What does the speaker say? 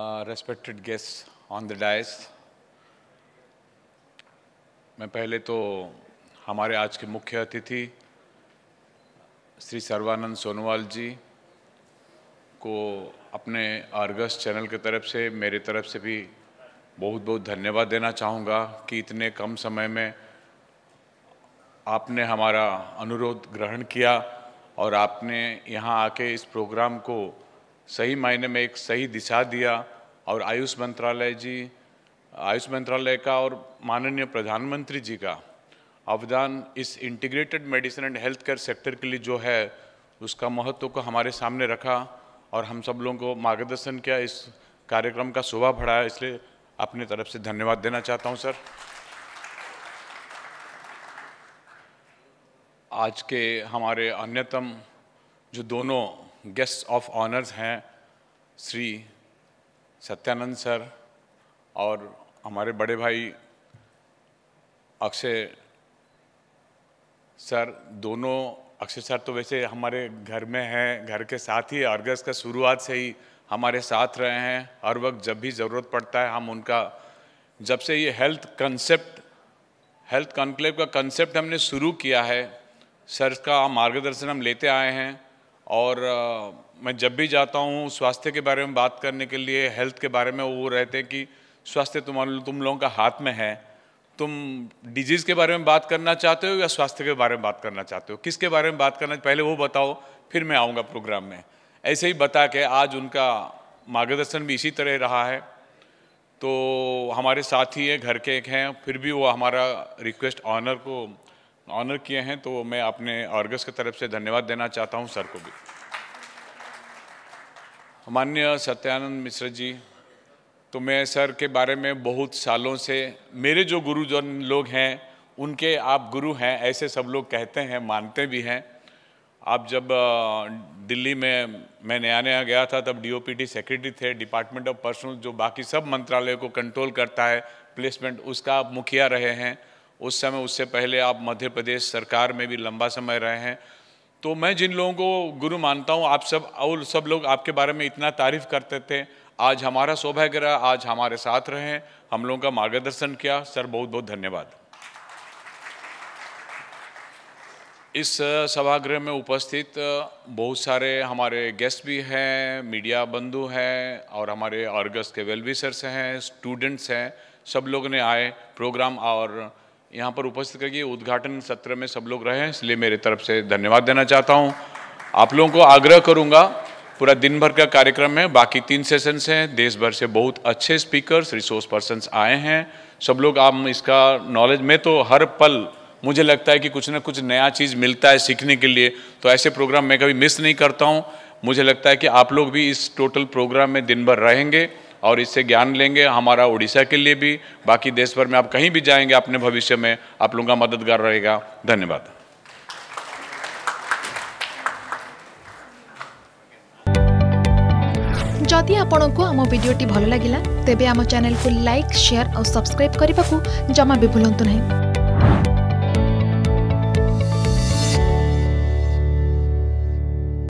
Uh, respected guests on the dais मैं पहले तो हमारे आज के मुख्य अतिथि श्री सर्वानंद सोनोवाल जी को अपने आर्गस चैनल के तरफ से मेरे तरफ से भी बहुत बहुत धन्यवाद देना चाहूँगा कि इतने कम समय में आपने हमारा अनुरोध ग्रहण किया और आपने यहाँ आके इस प्रोग्राम को सही मायने में एक सही दिशा दिया और आयुष मंत्रालय जी आयुष मंत्रालय का और माननीय प्रधानमंत्री जी का अवदान इस integrated medicine and health care sector के लिए जो है उसका महत्व को हमारे सामने रखा और हम सब लोगों को मार्गदर्शन किया इस कार्यक्रम का शोभा बढ़ाया इसलिए अपनी तरफ से धन्यवाद देना चाहता हूं सर आज के हमारे अन्यतम जो दोनों गेस्ट ऑफ ऑनर्स हैं श्री सत्यानंद सर और हमारे बड़े भाई अक्षय सर दोनों अक्षय सर तो वैसे हमारे घर में हैं घर के साथ ही अर्गस का शुरुआत से ही हमारे साथ रहे हैं हर वक्त जब भी ज़रूरत पड़ता है हम उनका जब से ये हेल्थ कंसेप्ट हेल्थ कॉन्क्लेव का कंसेप्ट हमने शुरू किया है सर का मार्गदर्शन हम लेते आए हैं और मैं जब भी जाता हूँ स्वास्थ्य के बारे में बात करने के लिए हेल्थ के बारे में वो रहते हैं कि स्वास्थ्य तुम तुम लोगों का हाथ में है तुम डिजीज़ के बारे में बात करना चाहते हो या स्वास्थ्य के बारे में बात करना चाहते हो किसके बारे में बात करना पहले वो बताओ फिर मैं आऊँगा प्रोग्राम में ऐसे ही बता के आज उनका मार्गदर्शन भी इसी तरह रहा है तो हमारे साथ ही है घर के एक हैं फिर भी वो हमारा रिक्वेस्ट ऑनर को ऑनर किए हैं तो मैं अपने ऑर्गस की तरफ से धन्यवाद देना चाहता हूं सर को भी मान्य सत्यानंद मिश्र जी तो मैं सर के बारे में बहुत सालों से मेरे जो गुरु जो लोग हैं उनके आप गुरु हैं ऐसे सब लोग कहते हैं मानते भी हैं आप जब दिल्ली में मैं नया नया गया था तब डीओपीटी सेक्रेटरी थे डिपार्टमेंट ऑफ पर्सनल जो बाकी सब मंत्रालय को कंट्रोल करता है प्लेसमेंट उसका आप मुखिया रहे हैं उस समय उससे पहले आप मध्य प्रदेश सरकार में भी लंबा समय रहे हैं तो मैं जिन लोगों को गुरु मानता हूँ आप सब और सब लोग आपके बारे में इतना तारीफ़ करते थे आज हमारा सौभाग्य रहा आज हमारे साथ रहे हम लोगों का मार्गदर्शन किया सर बहुत बहुत धन्यवाद इस सभागृह में उपस्थित बहुत सारे हमारे गेस्ट भी हैं मीडिया बंधु हैं और हमारे ऑर्गस के वेलविशर्स हैं स्टूडेंट्स हैं सब लोग ने आए प्रोग्राम और यहाँ पर उपस्थित करके उद्घाटन सत्र में सब लोग रहे हैं इसलिए मेरे तरफ से धन्यवाद देना चाहता हूँ आप लोगों को आग्रह करूँगा पूरा दिन भर का कार्यक्रम है बाकी तीन सेशंस हैं देश भर से बहुत अच्छे स्पीकर्स रिसोर्स पर्सन आए हैं सब लोग आप इसका नॉलेज में तो हर पल मुझे लगता है कि कुछ ना कुछ नया चीज़ मिलता है सीखने के लिए तो ऐसे प्रोग्राम मैं कभी मिस नहीं करता हूँ मुझे लगता है कि आप लोग भी इस टोटल प्रोग्राम में दिन भर रहेंगे और इससे ज्ञान लेंगे हमारा उड़ीसा के लिए भी बाकी देश भर में आप कहीं भी जाएंगे अपने भविष्य में आप लोगों का मददगार रहेगा धन्यवाद जदि आपंक आम भिडी भल लगा तेब आम चेल को लाइक शेयर और सब्सक्राइब करने को जमा भी भूलु ना